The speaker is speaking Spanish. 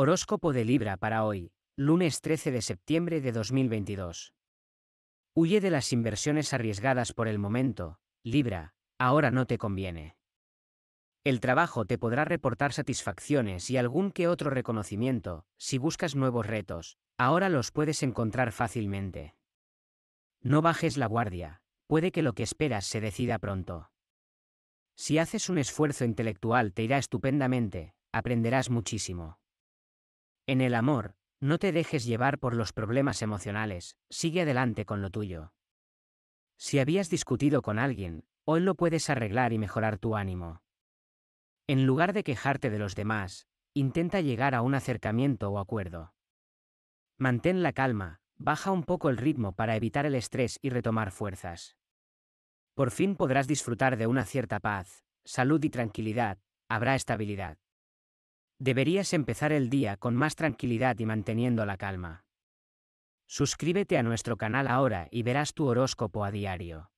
Horóscopo de Libra para hoy, lunes 13 de septiembre de 2022. Huye de las inversiones arriesgadas por el momento, Libra, ahora no te conviene. El trabajo te podrá reportar satisfacciones y algún que otro reconocimiento, si buscas nuevos retos, ahora los puedes encontrar fácilmente. No bajes la guardia, puede que lo que esperas se decida pronto. Si haces un esfuerzo intelectual te irá estupendamente, aprenderás muchísimo. En el amor, no te dejes llevar por los problemas emocionales, sigue adelante con lo tuyo. Si habías discutido con alguien, hoy lo puedes arreglar y mejorar tu ánimo. En lugar de quejarte de los demás, intenta llegar a un acercamiento o acuerdo. Mantén la calma, baja un poco el ritmo para evitar el estrés y retomar fuerzas. Por fin podrás disfrutar de una cierta paz, salud y tranquilidad, habrá estabilidad. Deberías empezar el día con más tranquilidad y manteniendo la calma. Suscríbete a nuestro canal ahora y verás tu horóscopo a diario.